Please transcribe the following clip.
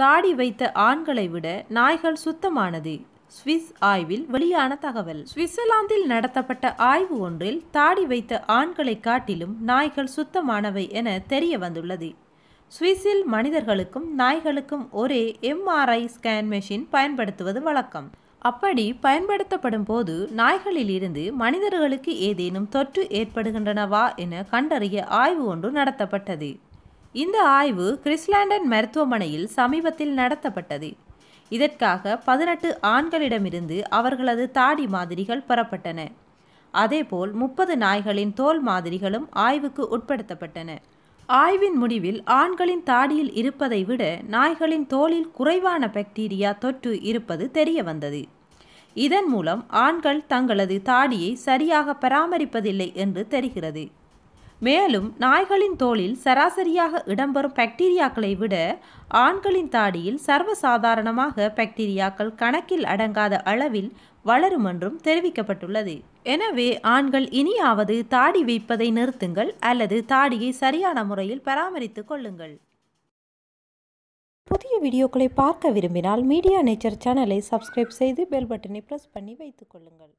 தாடி வைத்த ஆண்களை விட நாய்கள் சுத்தமானது சுவிஸ் ஆய்வில் வெளியான தகவல் சுவிட்சர்லாந்தில் நடத்தப்பட்ட ஆய்வு ஒன்றில் தாடி வைத்த ஆண்களை காட்டிலும் நாய்கள் சுத்தமானவை என தெரிய வந்துள்ளது சுவிஸில் மனிதர்களுக்கும் நாய்களுக்கும் ஒரே எம்ஆர்ஐ ஸ்கேன் மெஷின் பயன்படுத்துவது வழக்கம் அப்படி பயன்படுத்தப்படும் போது நாய்களில் இருந்து மனிதர்களுக்கு ஏதேனும் தொற்று ஏற்படுகின்றனவா என கண்டறிய ஆய்வு ஒன்று நடத்தப்பட்டது இந்த ஆய்வு கிறிஸ்லாண்டன் மருத்துவமனையில் சமீபத்தில் நடத்தப்பட்டது இதற்காக பதினெட்டு ஆண்களிடமிருந்து அவர்களது தாடி மாதிரிகள் பெறப்பட்டன அதேபோல் முப்பது நாய்களின் தோல் மாதிரிகளும் ஆய்வுக்கு உட்படுத்தப்பட்டன ஆய்வின் முடிவில் ஆண்களின் தாடியில் இருப்பதை விட நாய்களின் தோலில் குறைவான பாக்டீரியா தொற்று இருப்பது தெரிய வந்தது இதன் மூலம் ஆண்கள் தங்களது தாடியை சரியாக பராமரிப்பதில்லை என்று தெரிகிறது மேலும் நாய்களின் தோலில் சராசரியாக இடம்பெறும் பாக்டீரியாக்களை விட ஆண்களின் தாடியில் சர்வசாதாரணமாக பாக்டீரியாக்கள் கணக்கில் அடங்காத அளவில் வளரும் என்றும் தெரிவிக்கப்பட்டுள்ளது எனவே ஆண்கள் இனியாவது தாடி வைப்பதை நிறுத்துங்கள் அல்லது தாடியை சரியான முறையில் பராமரித்து கொள்ளுங்கள் புதிய வீடியோக்களை பார்க்க விரும்பினால் மீடியா நேச்சர் சேனலை சப்ஸ்கிரைப் செய்து பெல் பட்டனை ப்ரெஸ் பண்ணி வைத்துக்கொள்ளுங்கள்